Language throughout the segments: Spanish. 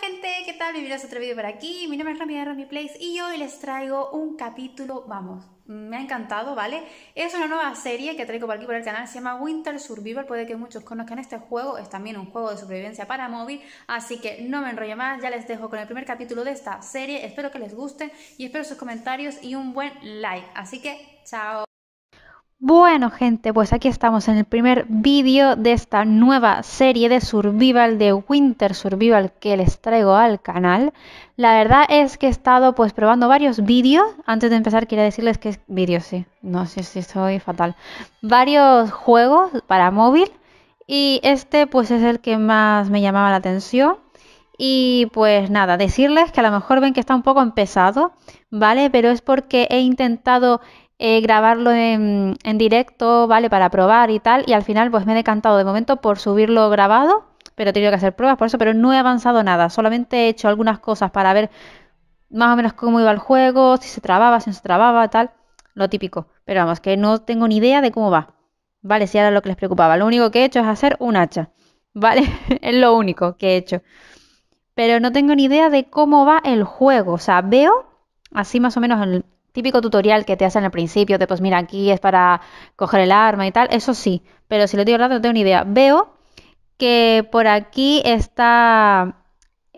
gente, ¿qué tal? Bienvenidos a otro vídeo por aquí. Mi nombre es Rami de y hoy les traigo un capítulo, vamos, me ha encantado, ¿vale? Es una nueva serie que traigo por aquí por el canal, se llama Winter Survivor. puede que muchos conozcan este juego, es también un juego de supervivencia para móvil, así que no me enrollo más, ya les dejo con el primer capítulo de esta serie, espero que les guste y espero sus comentarios y un buen like, así que chao. Bueno gente, pues aquí estamos en el primer vídeo de esta nueva serie de Survival, de Winter Survival que les traigo al canal. La verdad es que he estado pues probando varios vídeos, antes de empezar quería decirles que es vídeos, sí, no sé sí, si sí, soy fatal, varios juegos para móvil y este pues es el que más me llamaba la atención. Y pues nada, decirles que a lo mejor ven que está un poco empezado, ¿vale? Pero es porque he intentado eh, grabarlo en, directo, ¿vale? Para probar y tal. Y al final pues me he decantado de momento por subirlo grabado, pero he tenido que hacer pruebas por eso, pero no he avanzado nada. Solamente he hecho algunas cosas para ver más o menos cómo iba el juego, si se trababa, si no se trababa, tal. Lo típico. Pero vamos, que no tengo ni idea de cómo va. ¿Vale? Si era lo que les preocupaba. Lo único que he hecho es hacer un hacha. ¿Vale? es lo único que he hecho. Pero no tengo ni idea de cómo va el juego. O sea, veo así más o menos típico tutorial que te hacen al principio, de pues mira, aquí es para coger el arma y tal, eso sí, pero si lo digo rato no tengo ni idea. Veo que por aquí está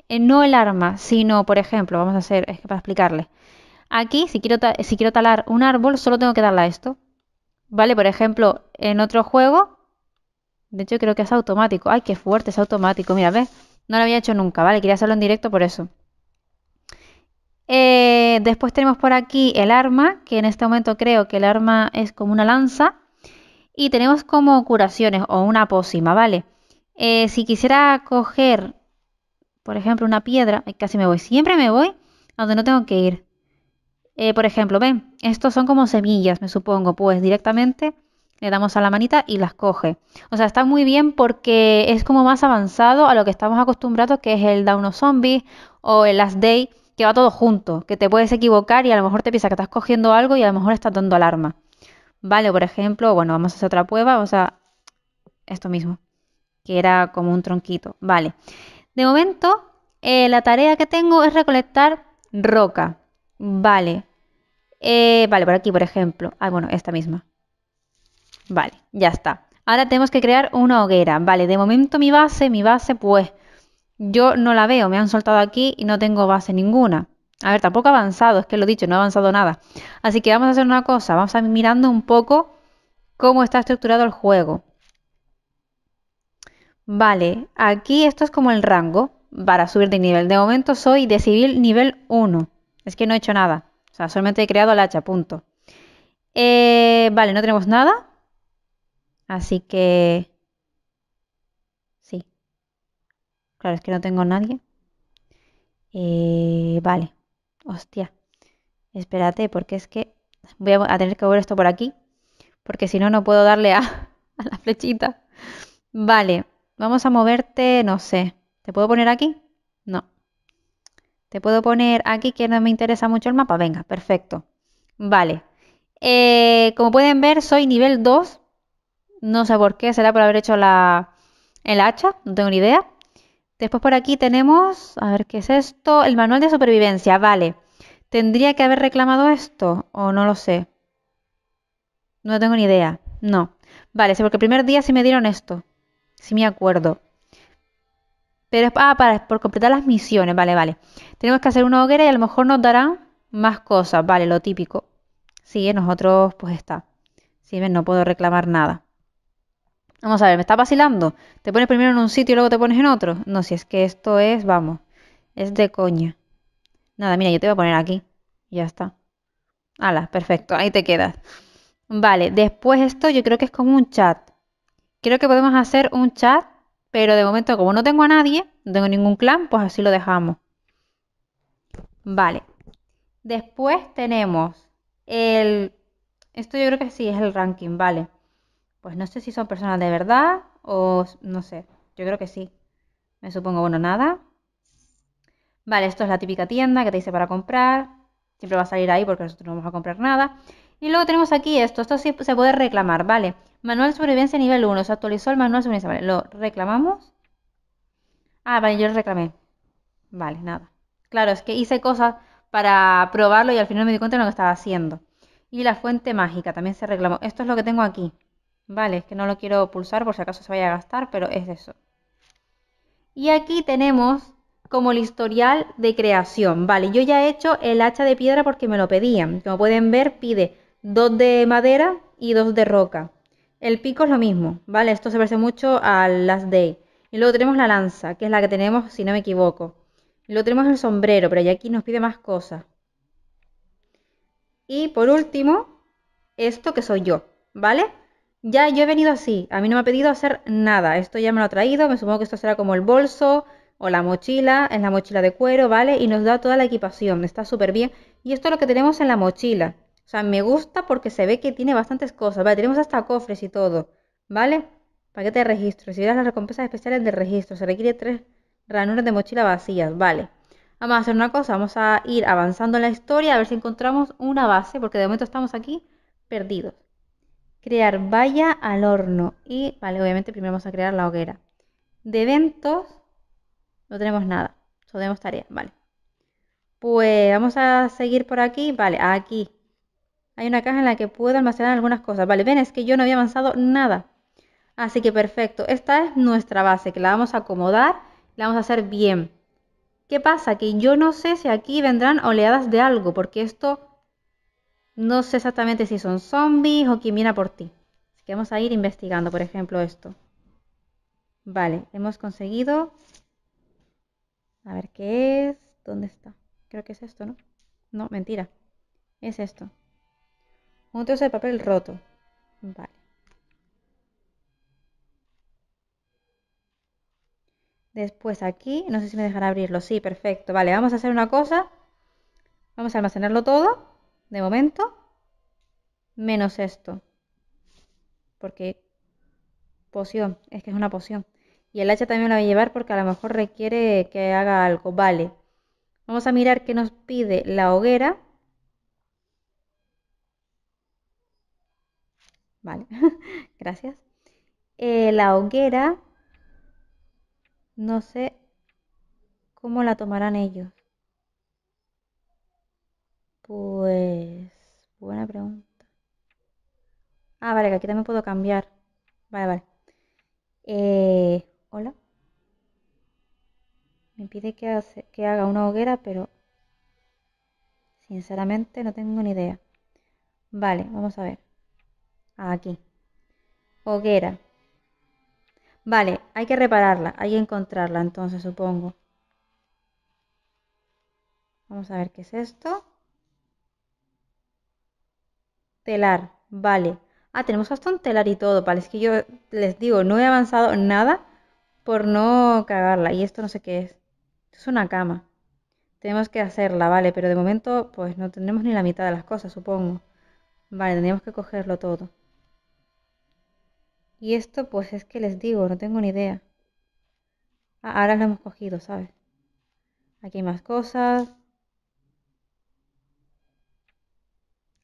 eh, no el arma, sino, por ejemplo, vamos a hacer, es que para explicarle. Aquí, si quiero, si quiero talar un árbol, solo tengo que darle a esto. ¿Vale? Por ejemplo, en otro juego, de hecho creo que es automático. ¡Ay, qué fuerte! Es automático. Mira, ¿ves? No lo había hecho nunca, ¿vale? Quería hacerlo en directo por eso. Eh, después tenemos por aquí el arma, que en este momento creo que el arma es como una lanza. Y tenemos como curaciones o una pócima, ¿vale? Eh, si quisiera coger, por ejemplo, una piedra, casi me voy, siempre me voy a donde no tengo que ir. Eh, por ejemplo, ven, estos son como semillas, me supongo, pues directamente le damos a la manita y las coge. O sea, está muy bien porque es como más avanzado a lo que estamos acostumbrados, que es el Down of Zombies o el Last Day, que va todo junto, que te puedes equivocar y a lo mejor te piensas que estás cogiendo algo y a lo mejor estás dando alarma. Vale, por ejemplo, bueno, vamos a hacer otra prueba, o sea, esto mismo, que era como un tronquito. Vale, de momento eh, la tarea que tengo es recolectar roca. Vale, eh, vale, por aquí, por ejemplo. Ah, bueno, esta misma. Vale, ya está. Ahora tenemos que crear una hoguera. Vale, de momento mi base, mi base, pues yo no la veo, me han soltado aquí y no tengo base ninguna. A ver, tampoco ha avanzado, es que lo he dicho, no he avanzado nada. Así que vamos a hacer una cosa, vamos a ir mirando un poco cómo está estructurado el juego. Vale, aquí esto es como el rango para subir de nivel. De momento soy de civil nivel 1. Es que no he hecho nada. O sea, solamente he creado el hacha, punto. Eh, vale, no tenemos nada. Así que Claro, es que no tengo nadie. Eh, vale. Hostia. Espérate, porque es que voy a tener que mover esto por aquí. Porque si no, no puedo darle a, la flechita. Vale. Vamos a moverte, no sé. ¿Te puedo poner aquí? No. ¿Te puedo poner aquí que no me interesa mucho el mapa? Venga, perfecto. Vale. Eh, como pueden ver, soy nivel 2. No sé por qué, será por haber hecho la, el hacha, no tengo ni idea. Después por aquí tenemos, a ver qué es esto, el manual de supervivencia, vale. ¿Tendría que haber reclamado esto o no lo sé? No tengo ni idea, no. Vale, sí, porque el primer día sí me dieron esto, si me acuerdo. Pero ah, para, por completar las misiones, vale, vale. Tenemos que hacer una hoguera y a lo mejor nos darán más cosas, vale, lo típico. Sí, nosotros pues está. Si ven, no puedo reclamar nada. Vamos a ver, me está vacilando. Te pones primero en un sitio y luego te pones en otro. No, si es que esto es, vamos, es de coña. Nada, mira, yo te voy a poner aquí. Ya está. Hala, perfecto, ahí te quedas. Vale, después esto yo creo que es como un chat. Creo que podemos hacer un chat, pero de momento como no tengo a nadie, no tengo ningún clan, pues así lo dejamos. Vale. Después tenemos el... Esto yo creo que sí es el ranking, vale pues no sé si son personas de verdad o no sé, yo creo que sí. Me supongo, bueno, nada. Vale, esto es la típica tienda que te dice para comprar. Siempre va a salir ahí porque nosotros no vamos a comprar nada. Y luego tenemos aquí esto. Esto sí se puede reclamar, ¿vale? Manual sobrevivencia nivel 1. Se actualizó el manual sobrevivencia. Vale, lo reclamamos. Ah, vale, yo lo reclamé. Vale, nada. Claro, es que hice cosas para probarlo y al final me di cuenta de lo que estaba haciendo. Y la fuente mágica también se reclamó. Esto es lo que tengo aquí. Vale, es que no lo quiero pulsar por si acaso se vaya a gastar, pero es eso. Y aquí tenemos como el historial de creación. Vale, yo ya he hecho el hacha de piedra porque me lo pedían. Como pueden ver, pide dos de madera y dos de roca. El pico es lo mismo, ¿vale? Esto se parece mucho al Last Day. Y luego tenemos la lanza, que es la que tenemos, si no me equivoco. Y luego tenemos el sombrero, pero ya aquí nos pide más cosas. Y por último, esto que soy yo, ¿vale? ya yo he venido así, a mí no me ha pedido hacer nada, esto ya me lo ha traído, me supongo que esto será como el bolso o la mochila, es la mochila de cuero, ¿vale? Y nos da toda la equipación, está súper bien. Y esto es lo que tenemos en la mochila, o sea, me gusta porque se ve que tiene bastantes cosas, ¿vale? Tenemos hasta cofres y todo, ¿vale? Paquete de registro, si vieras las recompensas especiales de registro, se requiere tres ranuras de mochila vacías, ¿vale? Vamos a hacer una cosa, vamos a ir avanzando en la historia a ver si encontramos una base, porque de momento estamos aquí perdidos crear valla al horno y, vale, obviamente primero vamos a crear la hoguera. De eventos no tenemos nada, solo tenemos tareas, vale. Pues vamos a seguir por aquí, vale, aquí. Hay una caja en la que puedo almacenar algunas cosas, vale, ven, es que yo no había avanzado nada. Así que perfecto, esta es nuestra base, que la vamos a acomodar, la vamos a hacer bien. ¿Qué pasa? Que yo no sé si aquí vendrán oleadas de algo, porque esto no sé exactamente si son zombies o quién viene por ti. Así que vamos a ir investigando, por ejemplo, esto. Vale, hemos conseguido... A ver, ¿qué es? ¿Dónde está? Creo que es esto, ¿no? No, mentira. Es esto. Un trozo de papel roto. Vale. Después aquí, no sé si me dejará abrirlo. Sí, perfecto. Vale, vamos a hacer una cosa. Vamos a almacenarlo todo de momento, menos esto. Porque poción, es que es una poción. Y el hacha también la voy a llevar porque a lo mejor requiere que haga algo. Vale. Vamos a mirar qué nos pide la hoguera. Vale, gracias. Eh, la hoguera, no sé cómo la tomarán ellos. Pues buena pregunta. Ah, vale, que aquí también puedo cambiar. Vale, vale. Eh, Hola. Me pide que, que haga una hoguera, pero sinceramente no tengo ni idea. Vale, vamos a ver. Aquí. Hoguera. Vale, hay que repararla, hay que encontrarla entonces, supongo. Vamos a ver qué es esto telar, vale. Ah, tenemos hasta un telar y todo, vale. Es que yo les digo, no he avanzado nada por no cagarla. Y esto no sé qué es. Esto es una cama. Tenemos que hacerla, vale. Pero de momento, pues no tenemos ni la mitad de las cosas, supongo. Vale, tendríamos que cogerlo todo. Y esto, pues es que les digo, no tengo ni idea. Ah, ahora lo hemos cogido, ¿sabes? Aquí hay más cosas.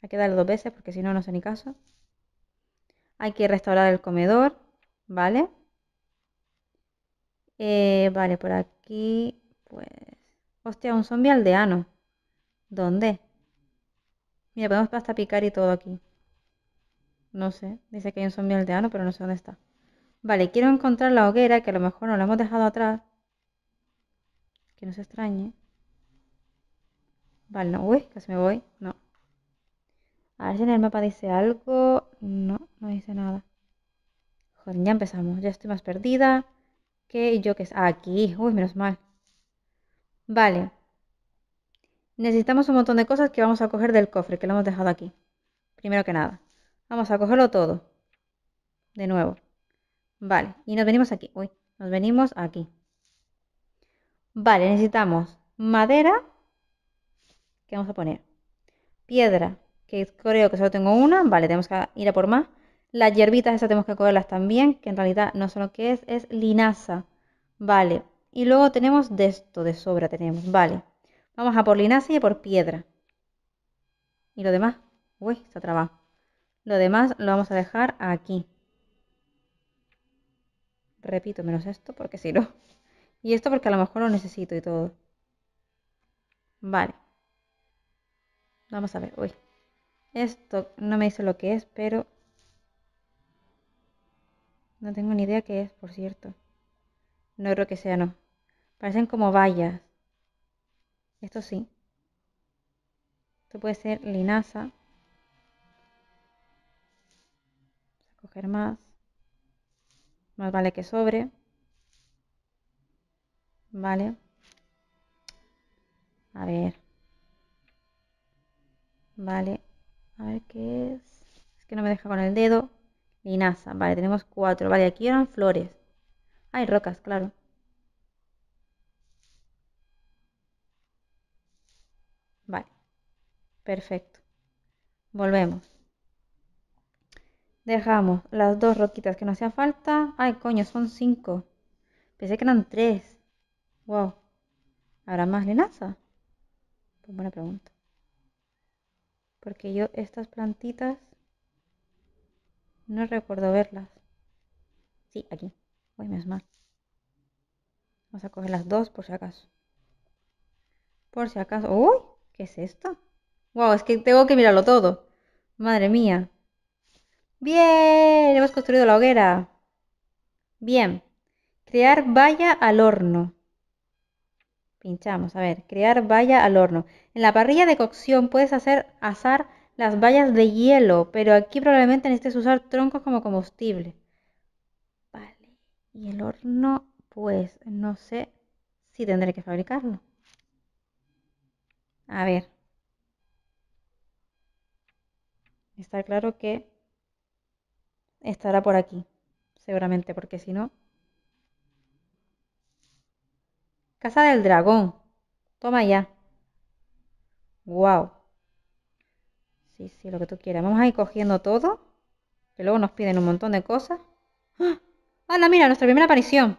Hay que dos veces porque si no, no sé ni caso. Hay que restaurar el comedor, ¿vale? Eh, vale, por aquí, pues... Hostia, un zombie aldeano. ¿Dónde? Mira, podemos hasta picar y todo aquí. No sé, dice que hay un zombie aldeano, pero no sé dónde está. Vale, quiero encontrar la hoguera, que a lo mejor no la hemos dejado atrás. Que no se extrañe. Vale, no, uy, casi me voy. No. A ver si en el mapa dice algo. No, no dice nada. Joder, ya empezamos. Ya estoy más perdida. ¿Qué? yo qué es? aquí. Uy, menos mal. Vale. Necesitamos un montón de cosas que vamos a coger del cofre, que lo hemos dejado aquí. Primero que nada. Vamos a cogerlo todo. De nuevo. Vale. Y nos venimos aquí. Uy, nos venimos aquí. Vale, necesitamos madera. ¿Qué vamos a poner? Piedra que creo que solo tengo una, vale, tenemos que ir a por más. Las hierbitas esas tenemos que cogerlas también, que en realidad no sé lo que es, es linaza, vale. Y luego tenemos de esto, de sobra tenemos, vale. Vamos a por linaza y a por piedra. Y lo demás, uy, está trabado. Lo demás lo vamos a dejar aquí. Repito, menos esto, porque si no... Y esto porque a lo mejor lo necesito y todo. Vale. Vamos a ver, uy, esto no me dice lo que es, pero no tengo ni idea qué es, por cierto. No creo que sea, no. Parecen como vallas. Esto sí. Esto puede ser linaza. a coger más. Más vale que sobre. Vale. A ver. Vale. A ver qué es. Es que no me deja con el dedo. Linaza. Vale, tenemos cuatro. Vale, aquí eran flores. Hay rocas, claro. Vale. Perfecto. Volvemos. Dejamos las dos roquitas que no hacía falta. Ay, coño, son cinco. Pensé que eran tres. Wow. ¿Habrá más linaza? Pues buena pregunta porque yo estas plantitas no recuerdo verlas. Sí, aquí. Voy más. Vamos a coger las dos por si acaso. Por si acaso. ¡Uy! ¿Qué es esto? Wow, es que tengo que mirarlo todo. Madre mía. Bien, hemos construido la hoguera. Bien. Crear valla al horno. Pinchamos, a ver, crear valla al horno. En la parrilla de cocción puedes hacer asar las vallas de hielo, pero aquí probablemente necesites usar troncos como combustible. Vale, y el horno, pues no sé si tendré que fabricarlo. A ver. Está claro que estará por aquí, seguramente, porque si no, Casa del dragón. Toma ya. Wow. Sí, sí, lo que tú quieras. Vamos a ir cogiendo todo. Que luego nos piden un montón de cosas. ¡Ah! mira! Nuestra primera aparición.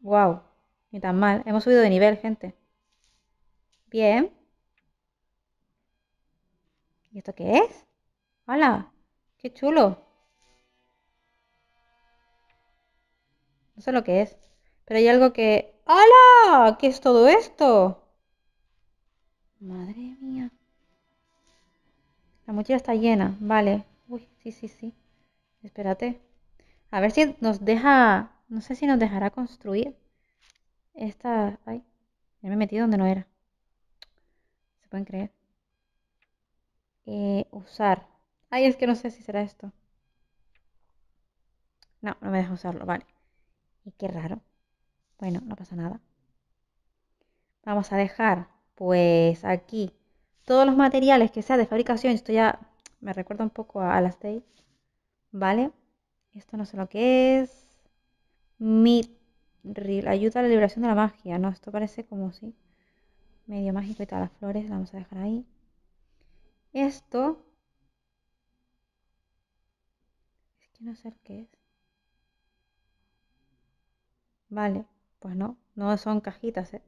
Wow. Ni tan mal. Hemos subido de nivel, gente. Bien. ¿Y esto qué es? ¡Hala! ¡Qué chulo! No sé lo que es. Pero hay algo que... ¡Hala! ¿Qué es todo esto? Madre mía. La mochila está llena. Vale. Uy, sí, sí, sí. Espérate. A ver si nos deja... No sé si nos dejará construir. Esta... Ay, ya me metí donde no era. Se pueden creer. Eh, usar. Ay, es que no sé si será esto. No, no me deja usarlo, vale. Y qué raro. Bueno, no pasa nada. Vamos a dejar, pues, aquí todos los materiales que sea de fabricación. Esto ya me recuerda un poco a, Alastair. las ¿Vale? Esto no sé lo que es. Mitril ayuda a la liberación de la magia. No, esto parece como si... Medio mágico y todas Las flores vamos a dejar ahí. Esto no hacer qué es. Vale, pues no, no son cajitas, ¿eh?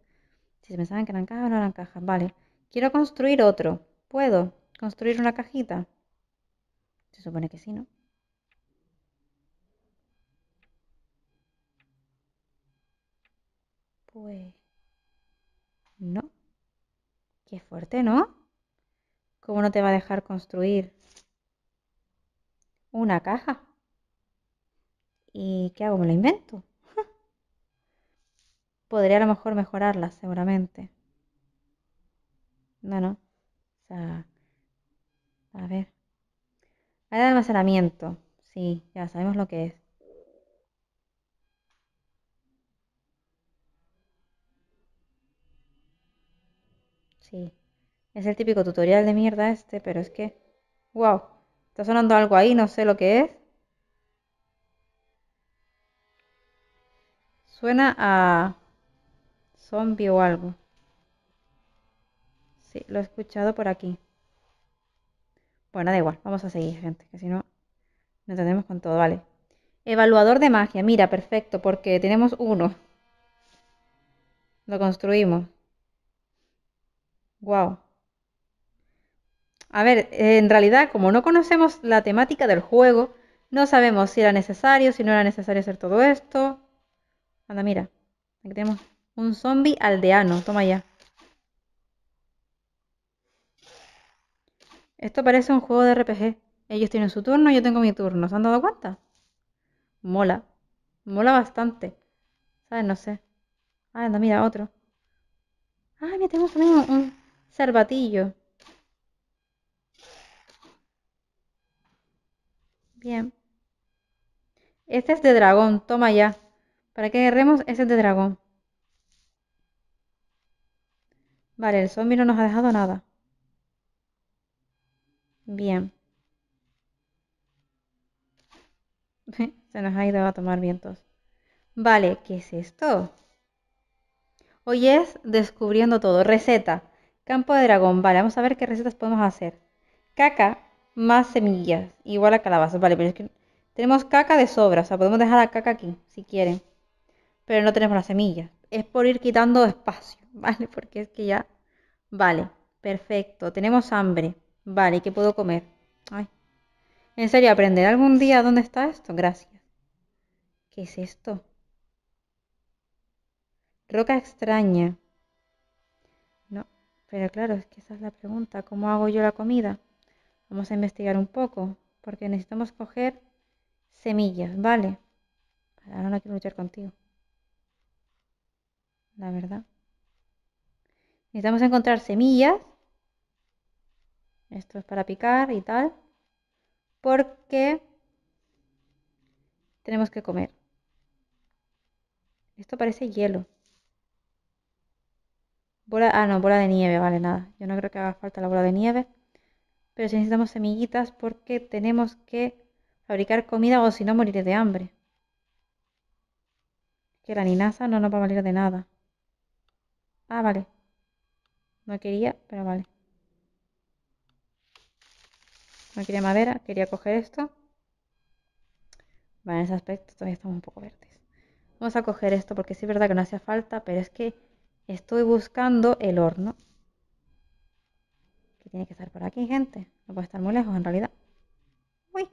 Si se saben que eran cajas, no eran cajas. Vale, quiero construir otro. ¿Puedo construir una cajita? Se supone que sí, ¿no? Pues... No. Qué fuerte, ¿no? ¿Cómo no te va a dejar construir una caja? ¿Y qué hago? ¿Me lo invento? Podría a lo mejor mejorarla, seguramente. No, no. O a ver. Hay almacenamiento. Sí, ya sabemos lo que es. Sí. Es el típico tutorial de mierda este, pero es que... ¡Wow! Está sonando algo ahí, no sé lo que es. Suena a zombie o algo. Sí, lo he escuchado por aquí. Bueno, da igual, vamos a seguir, gente, que si no, no tenemos con todo, vale. Evaluador de magia, mira, perfecto, porque tenemos uno. Lo construimos. Wow. A ver, en realidad, como no conocemos la temática del juego, no sabemos si era necesario, si no era necesario hacer todo esto. Anda, mira. Aquí tenemos un zombie aldeano. Toma ya. Esto parece un juego de RPG. Ellos tienen su turno, yo tengo mi turno. ¿Se han dado cuenta? Mola. Mola bastante. ¿Sabes? No sé. Ah, anda, mira, otro. Ah, mira, tenemos también un, un Bien. Este es de dragón, toma ya. Para que agarremos ese de dragón. Vale, el zombie no nos ha dejado nada. Bien. Se nos ha ido a tomar vientos. Vale, ¿qué es esto? Hoy es descubriendo todo. Receta. Campo de dragón. Vale, vamos a ver qué recetas podemos hacer. Caca más semillas. Igual a calabazas. Vale, pero es que tenemos caca de sobra. O sea, podemos dejar la caca aquí, si quieren pero no tenemos las semillas. Es por ir quitando espacio, ¿vale? Porque es que ya, vale, perfecto, tenemos hambre, vale, ¿qué puedo comer? Ay, en serio, aprender algún día dónde está esto, gracias. ¿Qué es esto? Roca extraña. No, pero claro, es que esa es la pregunta, ¿cómo hago yo la comida? Vamos a investigar un poco, porque necesitamos coger semillas, ¿vale? Ahora no quiero luchar contigo la verdad. Necesitamos encontrar semillas. Esto es para picar y tal. Porque tenemos que comer. Esto parece hielo. Bola, ah, no, bola de nieve, vale, nada. Yo no creo que haga falta la bola de nieve. Pero si necesitamos semillitas porque tenemos que fabricar comida o si no moriré de hambre. Que la ninaza no nos va a valer de nada. Ah, vale. No quería, pero vale. No quería madera, quería coger esto. Va, en ese aspecto todavía estamos un poco verdes. Vamos a coger esto porque sí es verdad que no hacía falta, pero es que estoy buscando el horno. Que tiene que estar por aquí, gente. No puede estar muy lejos en realidad. Uy.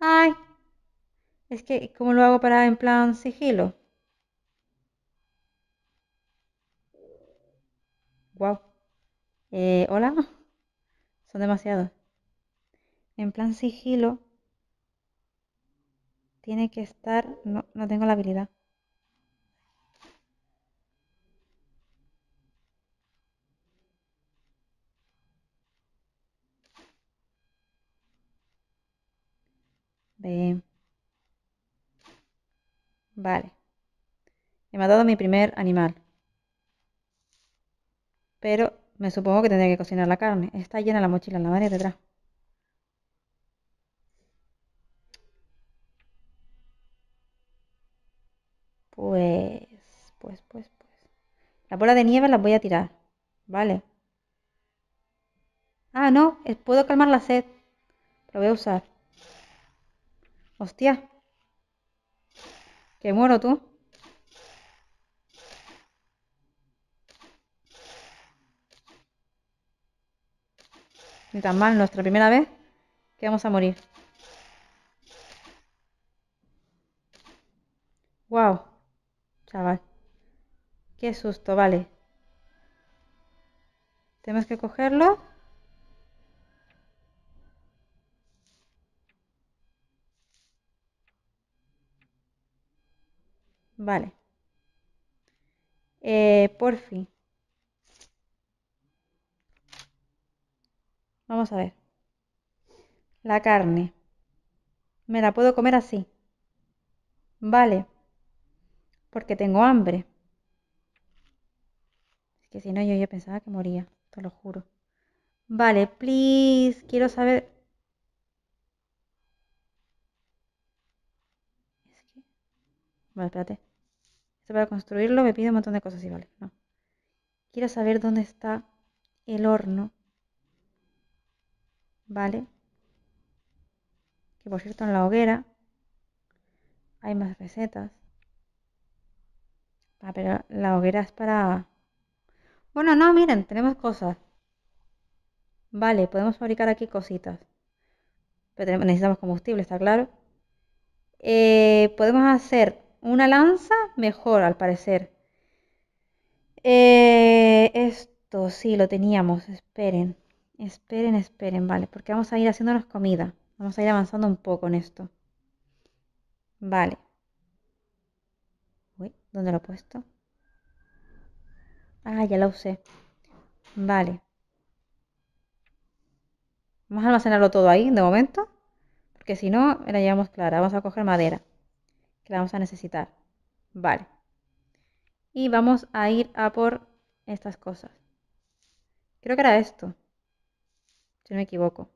Ay. Es que, ¿cómo lo hago para en plan sigilo? Wow. Eh, hola. Son demasiados. En plan sigilo. Tiene que estar... No, no tengo la habilidad. Bien. Vale. He matado a mi primer animal pero me supongo que tendría que cocinar la carne. Está llena la mochila, la madre detrás. Pues, pues, pues, pues. La bola de nieve la voy a tirar, ¿vale? Ah, no, puedo calmar la sed. Lo voy a usar. Hostia. Que muero tú. Ni tan mal, nuestra primera vez que vamos a morir. Wow, chaval. Qué susto, vale. Tenemos que cogerlo. Vale. Eh, por fin. Vamos a ver. La carne. Me la puedo comer así. Vale. Porque tengo hambre. Es que si no, yo ya pensaba que moría, te lo juro. Vale, please, quiero saber. Es que... Vale, espérate. Esto para construirlo me pide un montón de cosas y vale, no. Quiero saber dónde está el horno ¿vale? Que por cierto en la hoguera hay más recetas. Ah, pero la hoguera es para... Bueno, no, miren, tenemos cosas. Vale, podemos fabricar aquí cositas. Pero necesitamos combustible, está claro. Eh, podemos hacer una lanza mejor, al parecer. Eh, esto sí lo teníamos, esperen. Esperen, esperen, vale, porque vamos a ir haciéndonos comida. Vamos a ir avanzando un poco en esto. Vale. Uy, ¿dónde lo he puesto? Ah, ya la usé. Vale. Vamos a almacenarlo todo ahí de momento, porque si no, la llevamos clara. Vamos a coger madera, que la vamos a necesitar. Vale. Y vamos a ir a por estas cosas. Creo que era esto si no me equivoco.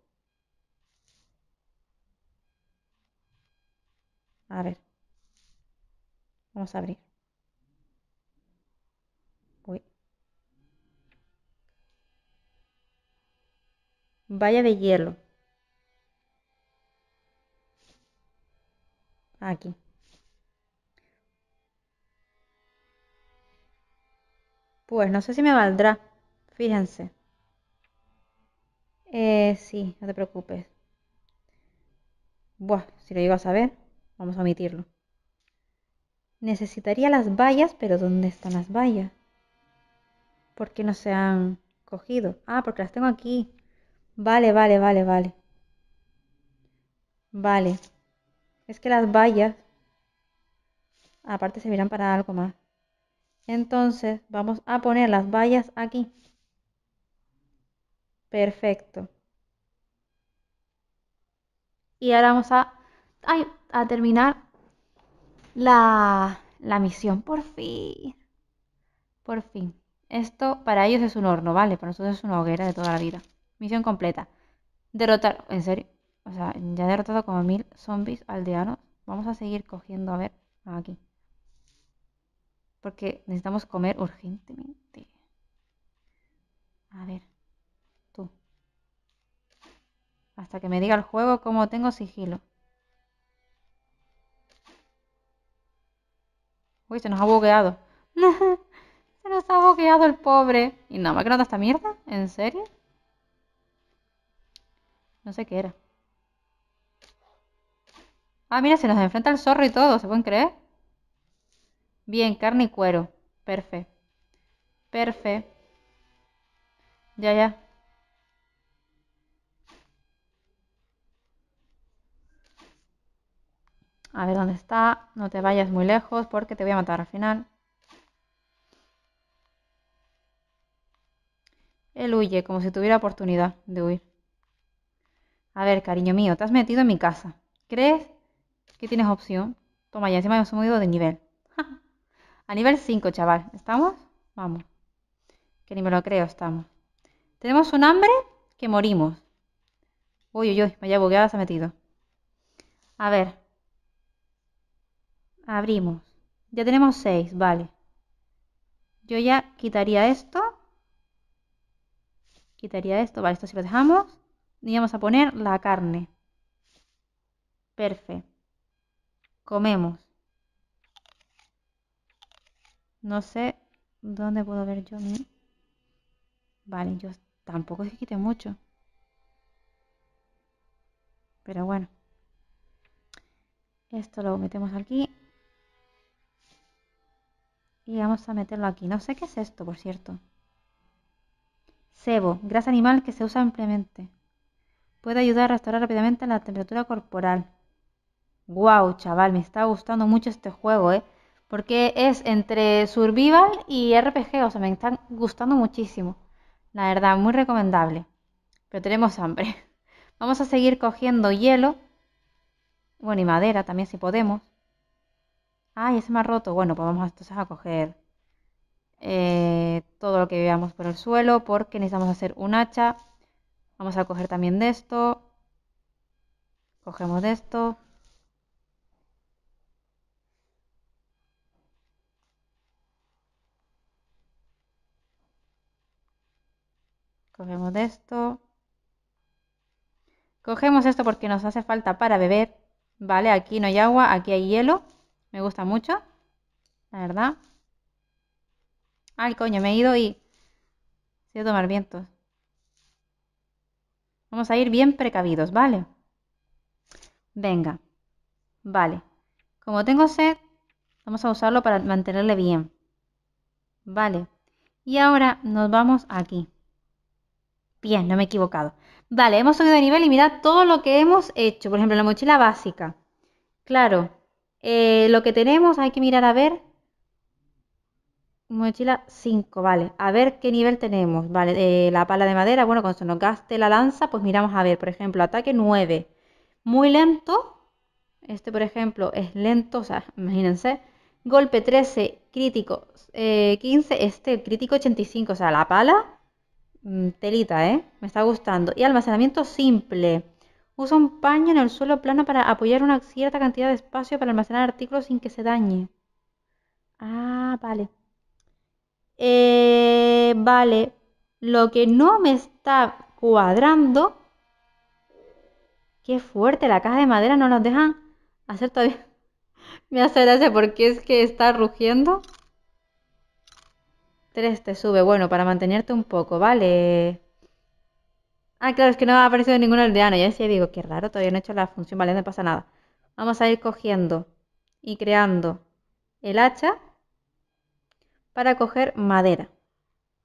A ver. Vamos a abrir. Uy. Vaya de hielo. Aquí. Pues no sé si me valdrá. Fíjense. Eh, sí, no te preocupes. Buah, si lo llego a saber, vamos a omitirlo. Necesitaría las vallas, pero ¿dónde están las vallas? ¿Por qué no se han cogido? Ah, porque las tengo aquí. Vale, vale, vale, vale. Vale. Es que las vallas, aparte, servirán para algo más. Entonces, vamos a poner las vallas aquí. Perfecto. Y ahora vamos a, a terminar la, la misión. Por fin. Por fin. Esto para ellos es un horno, ¿vale? Para nosotros es una hoguera de toda la vida. Misión completa. Derrotar. ¿En serio? O sea, ya he derrotado como mil zombies aldeanos. Vamos a seguir cogiendo, a ver, aquí. Porque necesitamos comer urgentemente. A ver hasta que me diga el juego cómo tengo sigilo. Uy, se nos ha bugueado. se nos ha bugueado el pobre. ¿Y nada más que nota esta mierda? ¿En serio? No sé qué era. Ah, mira, se nos enfrenta el zorro y todo, ¿se pueden creer? Bien, carne y cuero. Perfecto. Perfecto. Ya, ya. A ver dónde está. No te vayas muy lejos porque te voy a matar al final. Él huye como si tuviera oportunidad de huir. A ver, cariño mío, te has metido en mi casa. ¿Crees que tienes opción? Toma, ya encima hemos subido de nivel. A nivel 5, chaval. ¿Estamos? Vamos. Que ni me lo creo, estamos. Tenemos un hambre que morimos. Uy, uy, uy, vaya bugueada se ha metido. A ver, Abrimos. Ya tenemos 6, vale. Yo ya quitaría esto. Quitaría esto, vale, esto sí lo dejamos. Y vamos a poner la carne. Perfecto. Comemos. No sé dónde puedo ver yo Vale, yo tampoco se quite mucho. Pero bueno. Esto lo metemos aquí. Y vamos a meterlo aquí. No sé qué es esto, por cierto. Sebo, grasa animal que se usa ampliamente. Puede ayudar a restaurar rápidamente la temperatura corporal. Guau, chaval, me está gustando mucho este juego, ¿eh? Porque es entre survival y RPG, o sea, me están gustando muchísimo. La verdad, muy recomendable. Pero tenemos hambre. Vamos a seguir cogiendo hielo. Bueno, y madera también si podemos. Ay, ese me ha roto. Bueno, pues vamos entonces a coger eh, todo lo que veamos por el suelo porque necesitamos hacer un hacha. Vamos a coger también de esto. Cogemos de esto. Cogemos de esto. Cogemos esto porque nos hace falta para beber. Vale, aquí no hay agua, aquí hay hielo. Me gusta mucho, la verdad. Ay, coño, me he ido y... Se a tomar vientos. Vamos a ir bien precavidos, ¿vale? Venga. Vale. Como tengo sed, vamos a usarlo para mantenerle bien. Vale. Y ahora nos vamos aquí. Bien, no me he equivocado. Vale, hemos subido de nivel y mirad todo lo que hemos hecho. Por ejemplo, la mochila básica. Claro, eh, lo que tenemos, hay que mirar a ver. Mochila 5, vale. A ver qué nivel tenemos. Vale, eh, la pala de madera, bueno, cuando se nos gaste la lanza, pues miramos a ver, por ejemplo, ataque 9. Muy lento. Este, por ejemplo, es lento, o sea, imagínense. Golpe 13, crítico 15, eh, este crítico 85, o sea, la pala, mm, telita, ¿eh? Me está gustando. Y almacenamiento simple. Usa un paño en el suelo plano para apoyar una cierta cantidad de espacio para almacenar artículos sin que se dañe. Ah, vale. Eh, vale, lo que no me está cuadrando. Qué fuerte, la caja de madera no nos dejan hacer todavía. me hace gracia porque es que está rugiendo. Tres te sube, bueno, para mantenerte un poco, vale. Ah, claro, es que no ha aparecido ningún aldeano. Ya decía, digo, qué raro, todavía no he hecho la función, vale, no pasa nada. Vamos a ir cogiendo y creando el hacha para coger madera.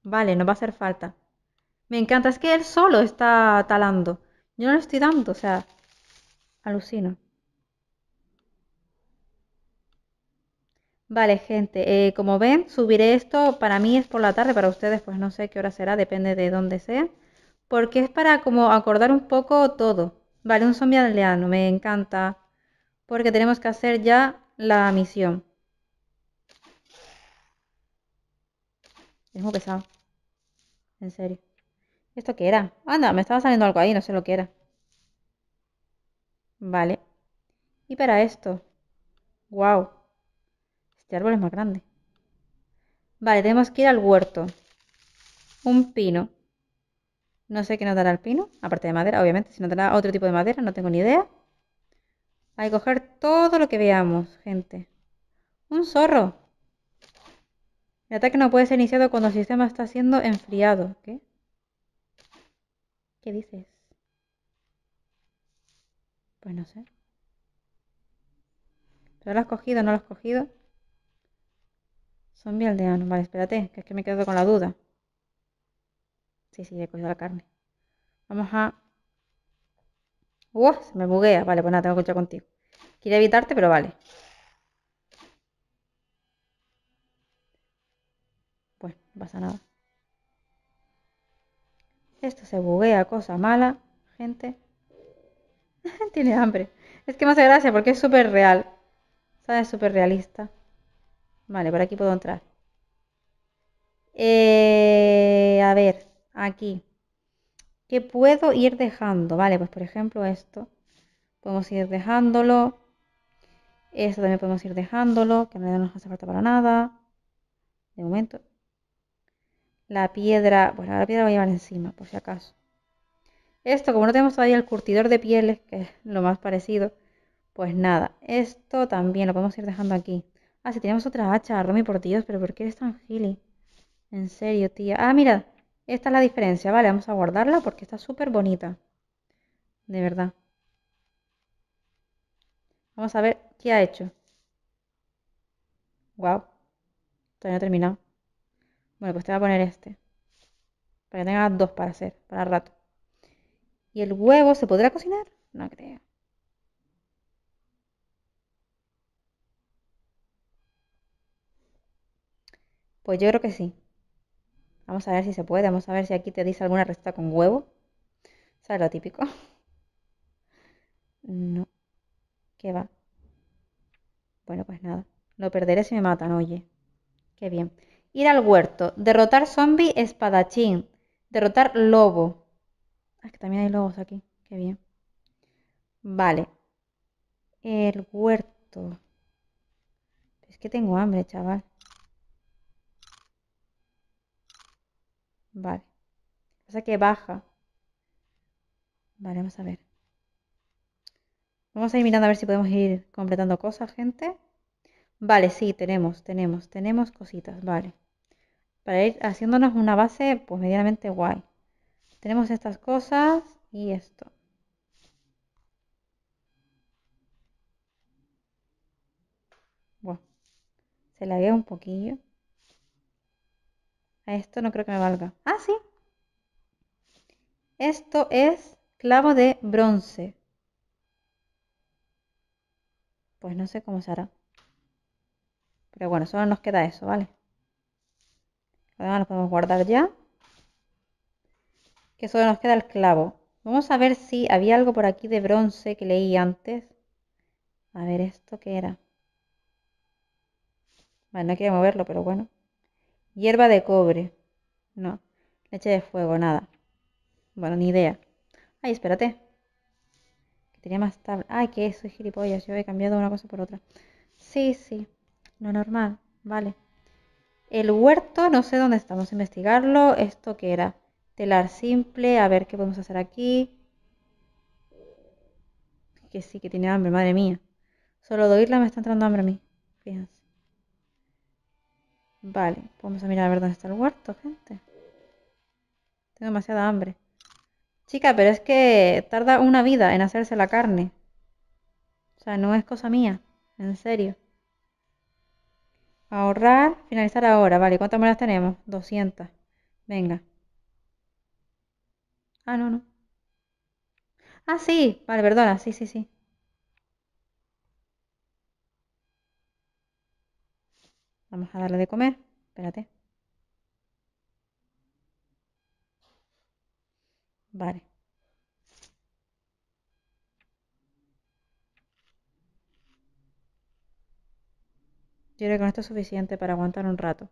Vale, no va a hacer falta. Me encanta, es que él solo está talando. Yo no lo estoy dando, o sea, alucino. Vale, gente, eh, como ven, subiré esto, para mí es por la tarde, para ustedes pues no sé qué hora será, depende de dónde sea porque es para como acordar un poco todo. Vale, un zombie aldeano, me encanta, porque tenemos que hacer ya la misión. Es muy pesado, en serio. ¿Esto qué era? Anda, me estaba saliendo algo ahí, no sé lo que era. Vale. Y para esto. Wow. Este árbol es más grande. Vale, tenemos que ir al huerto. Un pino. No sé qué nos dará el pino, aparte de madera, obviamente. Si nos dará otro tipo de madera, no tengo ni idea. Hay que coger todo lo que veamos, gente. Un zorro. El ataque no puede ser iniciado cuando el sistema está siendo enfriado. ¿Qué? ¿Qué dices? Pues no sé. ¿Pero lo has cogido o no lo has cogido? Son Zombie aldeano. Vale, espérate, que es que me quedo con la duda. Sí, sí, he cogido la carne. Vamos a... ¡Uf! Uh, se me buguea. Vale, pues nada, tengo que luchar contigo. Quiero evitarte, pero vale. Pues, no pasa nada. Esto se buguea, cosa mala, gente. Tiene hambre. Es que me hace gracia porque es súper real. ¿Sabes? Súper realista. Vale, por aquí puedo entrar. Eh, a ver aquí. ¿Qué puedo ir dejando? Vale, pues por ejemplo esto. Podemos ir dejándolo. Esto también podemos ir dejándolo, que no nos hace falta para nada. De momento. La piedra, bueno, pues, la piedra va voy a llevar encima, por si acaso. Esto, como no tenemos todavía el curtidor de pieles, que es lo más parecido, pues nada, esto también lo podemos ir dejando aquí. Ah, si tenemos otra hacha, Romy, por Dios, pero ¿por qué eres tan gili? En serio, tía. Ah, mira, esta es la diferencia, ¿vale? Vamos a guardarla porque está súper bonita. De verdad. Vamos a ver qué ha hecho. Wow. Todavía no terminado. Bueno, pues te voy a poner este. Para que tengas dos para hacer, para rato. ¿Y el huevo se podrá cocinar? No creo. Pues yo creo que sí. Vamos a ver si se puede. Vamos a ver si aquí te dice alguna receta con huevo. ¿Sabes lo típico? No. ¿Qué va? Bueno, pues nada. Lo perderé si me matan, oye. Qué bien. Ir al huerto. Derrotar zombie espadachín. Derrotar lobo. Ah, que también hay lobos aquí. Qué bien. Vale. El huerto. Es que tengo hambre, chaval. Vale. O que baja. Vale, vamos a ver. Vamos a ir mirando a ver si podemos ir completando cosas, gente. Vale, sí, tenemos, tenemos, tenemos cositas, vale. Para ir haciéndonos una base, pues medianamente guay. Tenemos estas cosas y esto. Bueno, se la veo un poquillo. A esto no creo que me valga. Ah, sí. Esto es clavo de bronce. Pues no sé cómo se hará. Pero bueno, solo nos queda eso, ¿vale? Además, lo podemos guardar ya. Que solo nos queda el clavo. Vamos a ver si había algo por aquí de bronce que leí antes. A ver, ¿esto qué era? Bueno, no quiero moverlo, pero bueno. Hierba de cobre. No. Leche de fuego, nada. Bueno, ni idea. Ay, espérate. que Tenía más tabla. Ay, que soy gilipollas. Yo he cambiado una cosa por otra. Sí, sí. Lo normal. Vale. El huerto, no sé dónde estamos. A investigarlo. ¿Esto que era? Telar simple. A ver qué podemos hacer aquí. Que sí, que tiene hambre, madre mía. Solo de oírla me está entrando hambre a mí. Fíjense. Vale, vamos a mirar a ver dónde está el huerto, gente. Tengo demasiada hambre. Chica, pero es que tarda una vida en hacerse la carne. O sea, no es cosa mía. En serio. Ahorrar, finalizar ahora. Vale, ¿cuántas monedas tenemos? 200. Venga. Ah, no, no. Ah, sí. Vale, perdona. Sí, sí, sí. Vamos a darle de comer. Espérate. Vale. Yo creo que no esto es suficiente para aguantar un rato.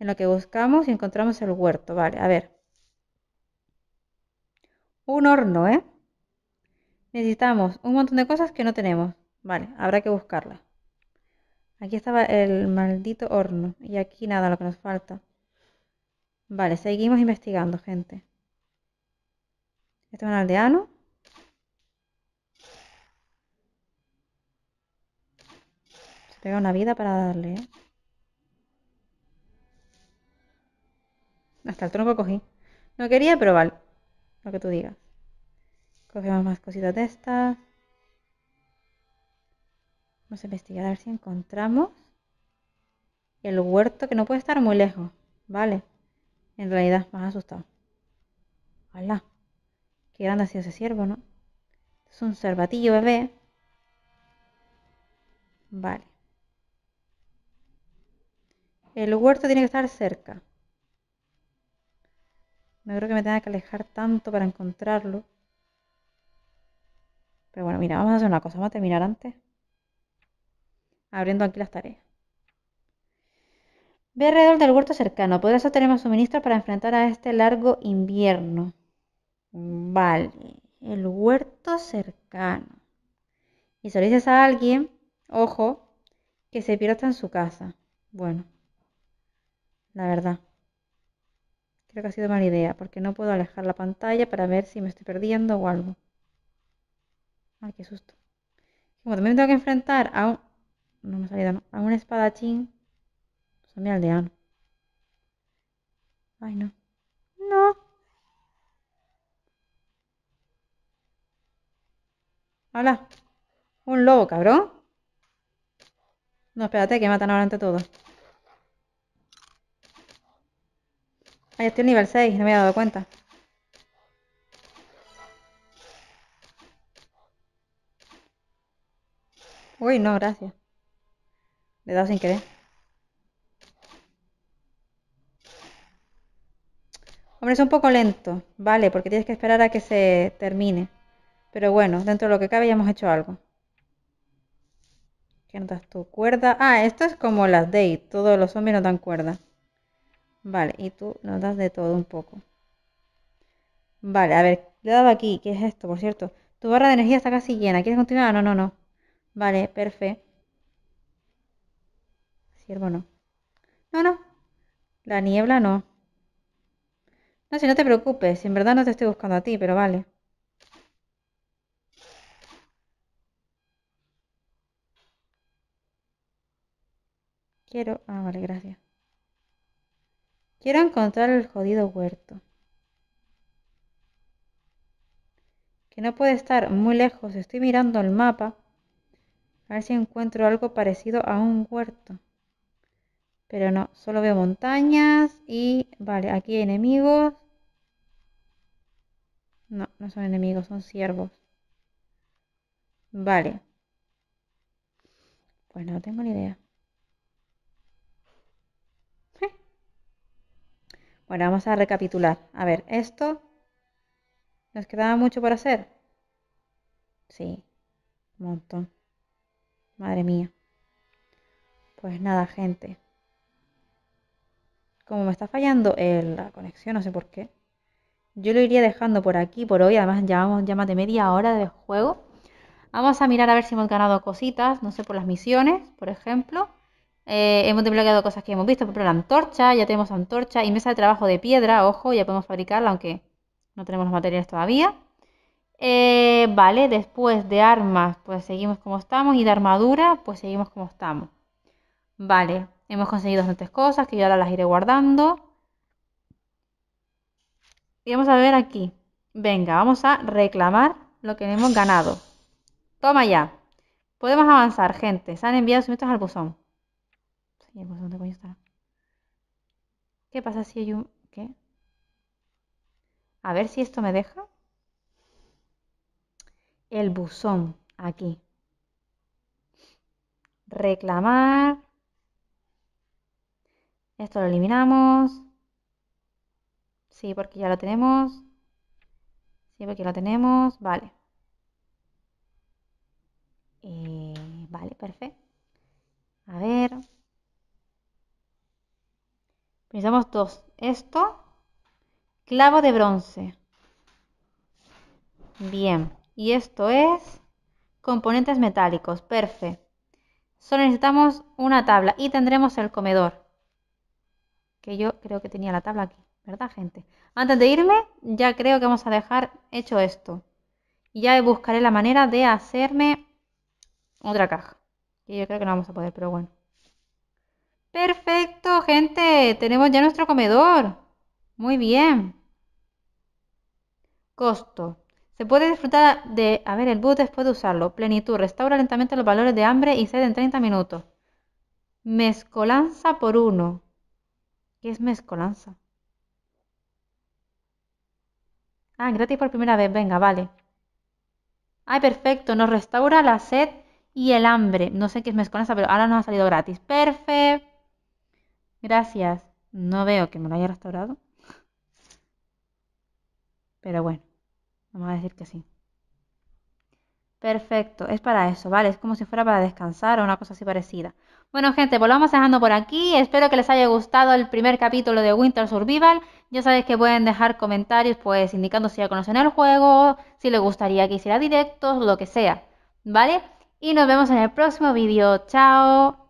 En lo que buscamos y encontramos el huerto. Vale, a ver. Un horno, ¿eh? Necesitamos un montón de cosas que no tenemos. Vale, habrá que buscarlas. Aquí estaba el maldito horno. Y aquí nada, lo que nos falta. Vale, seguimos investigando, gente. Este es un aldeano. Se pega una vida para darle, ¿eh? Hasta el tronco cogí. No quería, pero vale. Lo que tú digas. Cogemos más cositas de estas. Vamos a investigar a ver si encontramos el huerto, que no puede estar muy lejos, ¿vale? En realidad, más asustado. ¡Hala! Qué grande ha sido ese ciervo, ¿no? Es un cervatillo bebé. Vale. El huerto tiene que estar cerca. No creo que me tenga que alejar tanto para encontrarlo. Pero bueno, mira, vamos a hacer una cosa. Vamos a terminar antes abriendo aquí las tareas. Ve alrededor del huerto cercano. Por eso tenemos suministros para enfrentar a este largo invierno. Vale, el huerto cercano. Y se a alguien, ojo, que se pierda en su casa. Bueno, la verdad. Creo que ha sido mala idea, porque no puedo alejar la pantalla para ver si me estoy perdiendo o algo. Ay, qué susto. Como también tengo que enfrentar a un no me salía ¿no? a un espadachín, pues mi aldeano. Ay, no. No. Hola. Un lobo, cabrón. No, espérate, que matan ahora ante todo. Ahí estoy en nivel 6, no me había dado cuenta. Uy, no, gracias. Le he dado sin querer. Hombre, es un poco lento, vale, porque tienes que esperar a que se termine. Pero bueno, dentro de lo que cabe ya hemos hecho algo. ¿Qué notas tú? Cuerda. Ah, esto es como las Day. Todos los zombies nos dan cuerda. Vale, y tú nos das de todo un poco. Vale, a ver, le he dado aquí. ¿Qué es esto, por cierto? Tu barra de energía está casi llena. ¿Quieres continuar? No, no, no. Vale, perfecto. Siervo no. No, no. La niebla no. No, si no te preocupes. En verdad no te estoy buscando a ti, pero vale. Quiero... Ah, vale, gracias. Quiero encontrar el jodido huerto. Que no puede estar muy lejos. Estoy mirando el mapa. A ver si encuentro algo parecido a un huerto. Pero no, solo veo montañas y... Vale, aquí hay enemigos. No, no son enemigos, son ciervos. Vale. Pues no tengo ni idea. ¿Eh? Bueno, vamos a recapitular. A ver, esto... ¿Nos quedaba mucho por hacer? Sí, un montón. Madre mía. Pues nada, gente como me está fallando la conexión, no sé por qué, yo lo iría dejando por aquí, por hoy. Además, llevamos ya más de media hora de juego. Vamos a mirar a ver si hemos ganado cositas, no sé, por las misiones, por ejemplo. Eh, hemos desbloqueado cosas que hemos visto, por ejemplo, la antorcha, ya tenemos antorcha y mesa de trabajo de piedra, ojo, ya podemos fabricarla, aunque no tenemos los materiales todavía. Eh, vale, después de armas, pues seguimos como estamos, y de armadura, pues seguimos como estamos. Vale, Hemos conseguido bastantes cosas que yo ahora las iré guardando. Y vamos a ver aquí. Venga, vamos a reclamar lo que hemos ganado. Toma ya. Podemos avanzar, gente. Se han enviado suministros al buzón. buzón, ¿Qué pasa si hay un... qué? A ver si esto me deja. El buzón, aquí. Reclamar. Esto lo eliminamos. Sí, porque ya lo tenemos. Sí, porque lo tenemos. Vale. Eh, vale, perfecto. A ver. Necesitamos dos. Esto. Clavo de bronce. Bien. Y esto es componentes metálicos. Perfecto. Solo necesitamos una tabla y tendremos el comedor que yo creo que tenía la tabla aquí, ¿verdad, gente? Antes de irme, ya creo que vamos a dejar hecho esto. Y ya buscaré la manera de hacerme otra caja. Que yo creo que no vamos a poder, pero bueno. Perfecto, gente. Tenemos ya nuestro comedor. Muy bien. Costo. Se puede disfrutar de... A ver, el boot después de usarlo. Plenitud. Restaura lentamente los valores de hambre y sed en 30 minutos. Mezcolanza por uno. ¿Qué es mezcolanza? Ah, gratis por primera vez, venga, vale. Ay, perfecto, nos restaura la sed y el hambre. No sé qué es mezcolanza, pero ahora nos ha salido gratis. Perfecto. Gracias. No veo que me lo haya restaurado. Pero bueno, vamos a decir que sí. Perfecto, es para eso, ¿vale? Es como si fuera para descansar o una cosa así parecida. Bueno, gente, pues lo vamos dejando por aquí. Espero que les haya gustado el primer capítulo de Winter Survival. Ya sabéis que pueden dejar comentarios, pues, indicando si ya conocen el juego, si les gustaría que hiciera directos, lo que sea, ¿vale? Y nos vemos en el próximo vídeo. ¡Chao!